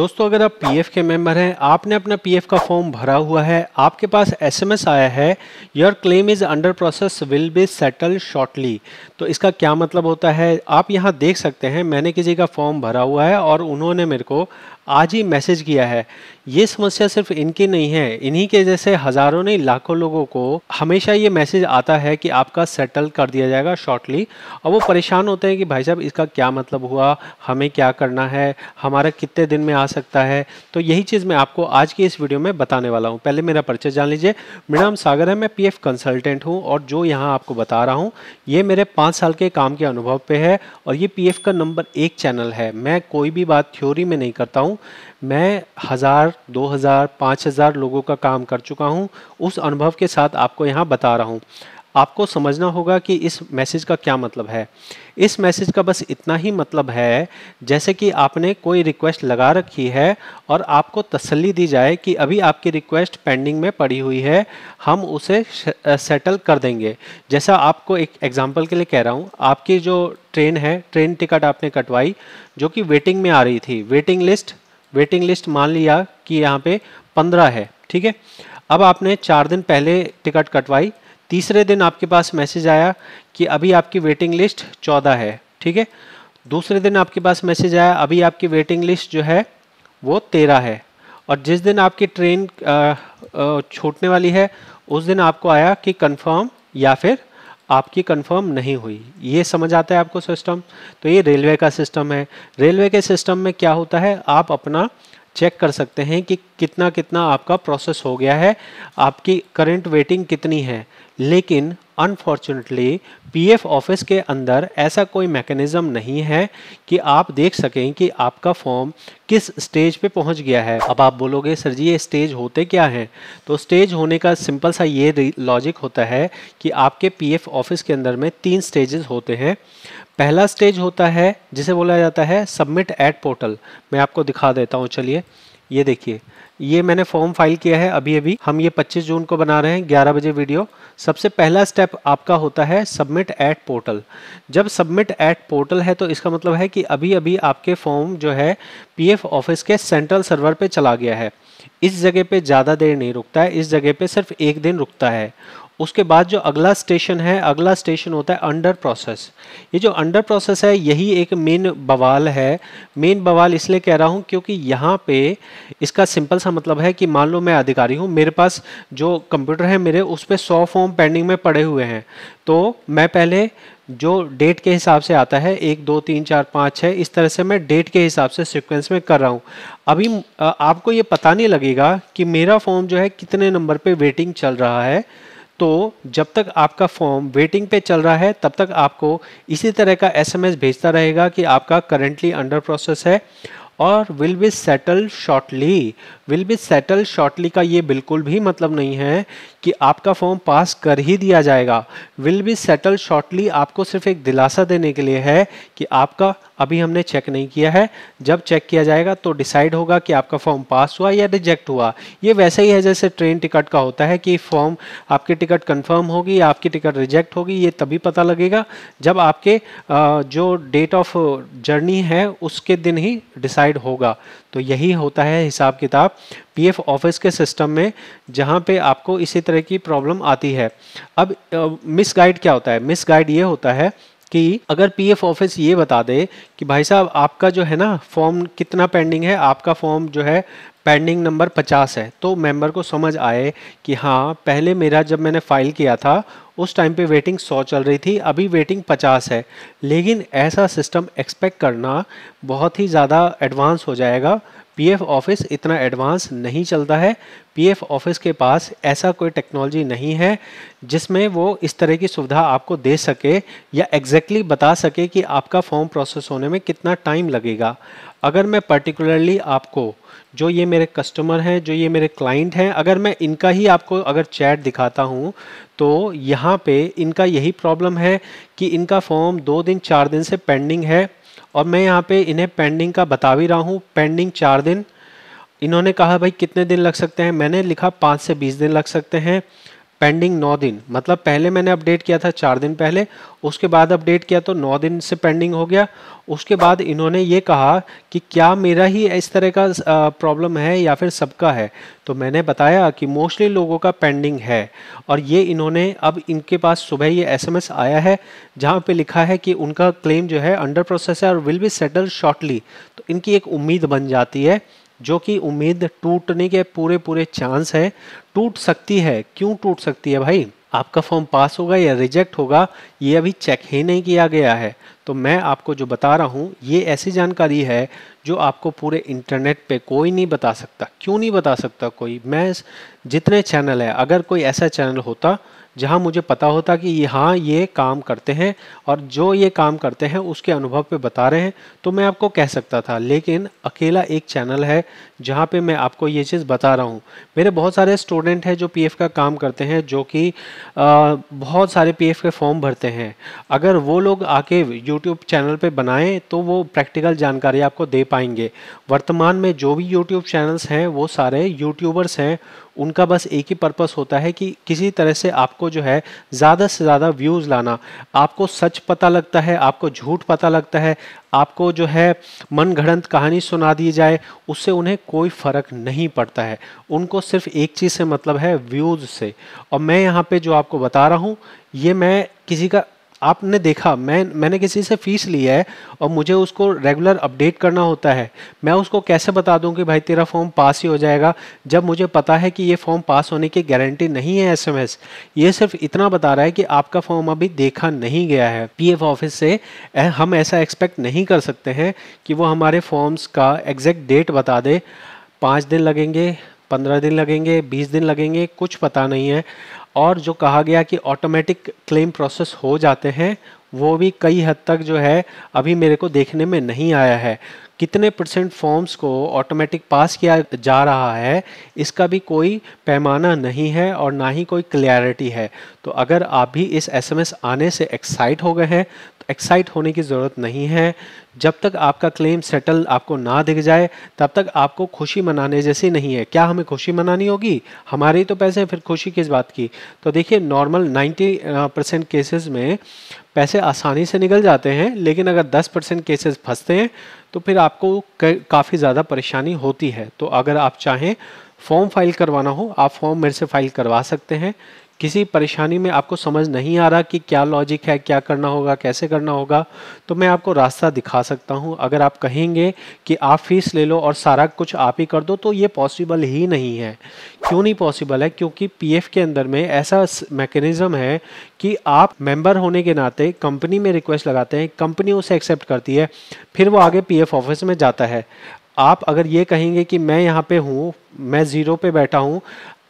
दोस्तों अगर आप पीएफ के मेंबर हैं आपने अपना पीएफ का फॉर्म भरा हुआ है आपके पास एसएमएस आया है your claim is under process will be settle shortly तो इसका क्या मतलब होता है आप यहां देख सकते हैं मैंने किसी का फॉर्म भरा हुआ है और उन्होंने मेरे को आज ही मैसेज किया है ये समस्या सिर्फ इनकी नहीं है इन्हीं के जैसे हज़ारों नहीं लाखों लोगों को हमेशा ये मैसेज आता है कि आपका सेटल कर दिया जाएगा शॉर्टली और वो परेशान होते हैं कि भाई साहब इसका क्या मतलब हुआ हमें क्या करना है हमारा कितने दिन में आ सकता है तो यही चीज़ मैं आपको आज की इस वीडियो में बताने वाला हूँ पहले मेरा परिचय जान लीजिए मेरा नाम सागर है मैं पी एफ कंसल्टेंट हूँ और जो यहाँ आपको बता रहा हूँ ये मेरे पाँच साल के काम के अनुभव पे है और ये पी का नंबर एक चैनल है मैं कोई भी बात थ्योरी में नहीं करता हूँ हूँ मैं हज़ार दो हज़ार पाँच हज़ार लोगों का काम कर चुका हूँ उस अनुभव के साथ आपको यहाँ बता रहा हूँ आपको समझना होगा कि इस मैसेज का क्या मतलब है इस मैसेज का बस इतना ही मतलब है जैसे कि आपने कोई रिक्वेस्ट लगा रखी है और आपको तसल्ली दी जाए कि अभी आपकी रिक्वेस्ट पेंडिंग में पड़ी हुई है हम उसे सेटल कर देंगे जैसा आपको एक एग्जांपल के लिए कह रहा हूँ आपकी जो ट्रेन है ट्रेन टिकट आपने कटवाई जो कि वेटिंग में आ रही थी वेटिंग लिस्ट वेटिंग लिस्ट मान लिया कि यहाँ पे पंद्रह है ठीक है अब आपने चार दिन पहले टिकट कटवाई तीसरे दिन आपके पास मैसेज आया कि अभी आपकी वेटिंग लिस्ट चौदह है ठीक है दूसरे दिन आपके पास मैसेज आया अभी आपकी वेटिंग लिस्ट जो है वो तेरह है और जिस दिन आपकी ट्रेन छूटने वाली है उस दिन आपको आया कि कन्फर्म या फिर आपकी कंफर्म नहीं हुई ये समझ आता है आपको सिस्टम तो ये रेलवे का सिस्टम है रेलवे के सिस्टम में क्या होता है आप अपना चेक कर सकते हैं कि कितना कितना आपका प्रोसेस हो गया है आपकी करंट वेटिंग कितनी है लेकिन अनफॉर्चुनेटली पीएफ ऑफिस के अंदर ऐसा कोई मैकेनिज़्म नहीं है कि आप देख सकें कि आपका फॉर्म किस स्टेज पे पहुंच गया है अब आप बोलोगे सर जी ये स्टेज होते क्या हैं तो स्टेज होने का सिंपल सा ये लॉजिक होता है कि आपके पीएफ ऑफिस के अंदर में तीन स्टेजेस होते हैं पहला स्टेज होता है जिसे बोला जाता है सबमिट एट पोर्टल मैं आपको दिखा देता हूँ चलिए ये देखिए ये मैंने फॉर्म फाइल किया है अभी अभी हम ये 25 जून को बना रहे हैं 11 बजे वीडियो सबसे पहला स्टेप आपका होता है सबमिट एट पोर्टल जब सबमिट एट पोर्टल है तो इसका मतलब है कि अभी अभी आपके फॉर्म जो है पीएफ ऑफिस के सेंट्रल सर्वर पे चला गया है इस जगह पे ज़्यादा देर नहीं रुकता है इस जगह पे सिर्फ एक दिन रुकता है उसके बाद जो अगला स्टेशन है अगला स्टेशन होता है अंडर प्रोसेस ये जो अंडर प्रोसेस है यही एक मेन बवाल है मेन बवाल इसलिए कह रहा हूँ क्योंकि यहाँ पे इसका सिंपल सा मतलब है कि मान लो मैं अधिकारी हूँ मेरे पास जो कंप्यूटर है मेरे उस पर सौ फॉर्म पेंडिंग में पड़े हुए हैं तो मैं पहले जो डेट के हिसाब से आता है एक दो तीन चार पाँच छः इस तरह से मैं डेट के हिसाब से सीक्वेंस में कर रहा हूँ अभी आपको ये पता नहीं लगेगा कि मेरा फॉर्म जो है कितने नंबर पे वेटिंग चल रहा है तो जब तक आपका फॉर्म वेटिंग पे चल रहा है तब तक आपको इसी तरह का एसएमएस भेजता रहेगा कि आपका करेंटली अंडर प्रोसेस है और will be settle shortly will be settle shortly का ये बिल्कुल भी मतलब नहीं है कि आपका फॉर्म पास कर ही दिया जाएगा विल बी सेटल शॉर्टली आपको सिर्फ एक दिलासा देने के लिए है कि आपका अभी हमने चेक नहीं किया है जब चेक किया जाएगा तो डिसाइड होगा कि आपका फॉर्म पास हुआ या रिजेक्ट हुआ ये वैसे ही है जैसे ट्रेन टिकट का होता है कि फॉर्म आपकी टिकट कंफर्म होगी या आपकी टिकट रिजेक्ट होगी ये तभी पता लगेगा जब आपके जो डेट ऑफ जर्नी है उसके दिन ही डिसाइड होगा तो यही होता है हिसाब किताब पीएफ ऑफिस के सिस्टम में जहाँ पे आपको इसी तरह की प्रॉब्लम आती है अब मिस गाइड क्या होता है मिस गाइड ये होता है कि अगर पीएफ ऑफिस ये बता दे कि भाई साहब आपका जो है ना फॉर्म कितना पेंडिंग है आपका फॉर्म जो है पेंडिंग नंबर 50 है तो मेंबर को समझ आए कि हाँ पहले मेरा जब मैंने फाइल किया था उस टाइम पे वेटिंग 100 चल रही थी अभी वेटिंग 50 है लेकिन ऐसा सिस्टम एक्सपेक्ट करना बहुत ही ज़्यादा एडवांस हो जाएगा पीएफ ऑफिस इतना एडवांस नहीं चलता है पीएफ ऑफिस के पास ऐसा कोई टेक्नोलॉजी नहीं है जिसमें वो इस तरह की सुविधा आपको दे सके या एग्जैक्टली exactly बता सके कि आपका फॉर्म प्रोसेस होने में कितना टाइम लगेगा अगर मैं पर्टिकुलरली आपको जो ये मेरे कस्टमर हैं जो ये मेरे क्लाइंट हैं अगर मैं इनका ही आपको अगर चैट दिखाता हूँ तो यहाँ पे इनका यही प्रॉब्लम है कि इनका फॉर्म दो दिन चार दिन से पेंडिंग है और मैं यहाँ पे इन्हें पेंडिंग का बता भी रहा हूँ पेंडिंग चार दिन इन्होंने कहा भाई कितने दिन लग सकते हैं मैंने लिखा पाँच से बीस दिन लग सकते हैं पेंडिंग नौ दिन मतलब पहले मैंने अपडेट किया था चार दिन पहले उसके बाद अपडेट किया तो नौ दिन से पेंडिंग हो गया उसके बाद इन्होंने ये कहा कि क्या मेरा ही इस तरह का प्रॉब्लम है या फिर सबका है तो मैंने बताया कि मोस्टली लोगों का पेंडिंग है और ये इन्होंने अब इनके पास सुबह ये एसएमएस आया है जहाँ पे लिखा है कि उनका क्लेम जो है अंडर प्रोसेस है और विल बी सेटल शॉर्टली तो इनकी एक उम्मीद बन जाती है जो कि उम्मीद टूटने के पूरे पूरे चांस है टूट सकती है क्यों टूट सकती है भाई आपका फॉर्म पास होगा या रिजेक्ट होगा ये अभी चेक ही नहीं किया गया है तो मैं आपको जो बता रहा हूँ ये ऐसी जानकारी है जो आपको पूरे इंटरनेट पे कोई नहीं बता सकता क्यों नहीं बता सकता कोई मैं जितने चैनल है अगर कोई ऐसा चैनल होता जहाँ मुझे पता होता कि हाँ ये काम करते हैं और जो ये काम करते हैं उसके अनुभव पे बता रहे हैं तो मैं आपको कह सकता था लेकिन अकेला एक चैनल है जहाँ पे मैं आपको ये चीज़ बता रहा हूँ मेरे बहुत सारे स्टूडेंट हैं जो पी का काम करते हैं जो कि बहुत सारे पी के फॉर्म भरते हैं अगर वो लोग आके यूट्यूब चैनल पर बनाएँ तो वो प्रैक्टिकल जानकारी आपको दे पाएंगे वर्तमान में जो भी यूट्यूब चैनल्स हैं वो सारे यूट्यूबर्स हैं उनका बस एक ही पर्पस होता है कि किसी तरह से आपको जो है ज़्यादा से ज़्यादा व्यूज़ लाना आपको सच पता लगता है आपको झूठ पता लगता है आपको जो है मन घड़ंत कहानी सुना दी जाए उससे उन्हें कोई फ़र्क नहीं पड़ता है उनको सिर्फ एक चीज़ से मतलब है व्यूज़ से और मैं यहाँ पे जो आपको बता रहा हूँ ये मैं किसी का आपने देखा मैं मैंने किसी से फीस ली है और मुझे उसको रेगुलर अपडेट करना होता है मैं उसको कैसे बता दूं कि भाई तेरा फॉर्म पास ही हो जाएगा जब मुझे पता है कि ये फॉर्म पास होने की गारंटी नहीं है एसएमएस ये सिर्फ इतना बता रहा है कि आपका फॉर्म अभी देखा नहीं गया है पीएफ ऑफिस से हम ऐसा एक्सपेक्ट नहीं कर सकते हैं कि वो हमारे फॉर्म्स का एग्जैक्ट डेट बता दे पाँच दिन लगेंगे पंद्रह दिन लगेंगे बीस दिन लगेंगे कुछ पता नहीं है और जो कहा गया कि ऑटोमेटिक क्लेम प्रोसेस हो जाते हैं वो भी कई हद तक जो है अभी मेरे को देखने में नहीं आया है कितने परसेंट फॉर्म्स को ऑटोमेटिक पास किया जा रहा है इसका भी कोई पैमाना नहीं है और ना ही कोई क्लैरिटी है तो अगर आप भी इस एसएमएस आने से एक्साइट हो गए हैं तो एक्साइट होने की ज़रूरत नहीं है जब तक आपका क्लेम सेटल आपको ना दिख जाए तब तक आपको खुशी मनाने जैसी नहीं है क्या हमें खुशी मनानी होगी हमारे ही तो पैसे हैं फिर खुशी किस बात की तो देखिए नॉर्मल 90 परसेंट केसेस में पैसे आसानी से निकल जाते हैं लेकिन अगर 10 परसेंट केसेस फंसते हैं तो फिर आपको काफ़ी ज़्यादा परेशानी होती है तो अगर आप चाहें फॉर्म फाइल करवाना हो आप फॉर्म मेरे से फाइल करवा सकते हैं किसी परेशानी में आपको समझ नहीं आ रहा कि क्या लॉजिक है क्या करना होगा कैसे करना होगा तो मैं आपको रास्ता दिखा सकता हूँ अगर आप कहेंगे कि आप फीस ले लो और सारा कुछ आप ही कर दो तो ये पॉसिबल ही नहीं है क्यों नहीं पॉसिबल है क्योंकि पीएफ के अंदर में ऐसा मैकेनिज़्म है कि आप मेंबर होने के नाते कंपनी में रिक्वेस्ट लगाते हैं कंपनी उसे एक्सेप्ट करती है फिर वो आगे पी ऑफिस में जाता है आप अगर ये कहेंगे कि मैं यहाँ पे हूँ मैं ज़ीरो पे बैठा हूँ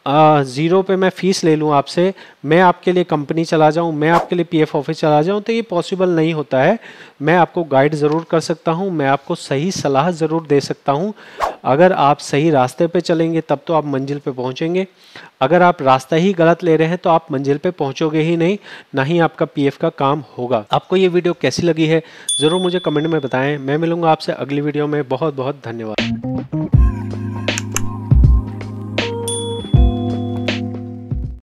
ज़ीरो पे मैं फ़ीस ले लूँ आपसे मैं आपके लिए कंपनी चला जाऊँ मैं आपके लिए पीएफ ऑफिस चला जाऊँ तो ये पॉसिबल नहीं होता है मैं आपको गाइड ज़रूर कर सकता हूँ मैं आपको सही सलाह ज़रूर दे सकता हूँ अगर आप सही रास्ते पे चलेंगे तब तो आप मंजिल पे पहुँचेंगे अगर आप रास्ता ही गलत ले रहे हैं तो आप मंजिल पर पहुँचोगे ही नहीं ना ही आपका पी का काम होगा आपको ये वीडियो कैसी लगी है ज़रूर मुझे कमेंट में बताएँ मैं मिलूँगा आपसे अगली वीडियो में बहुत बहुत धन्यवाद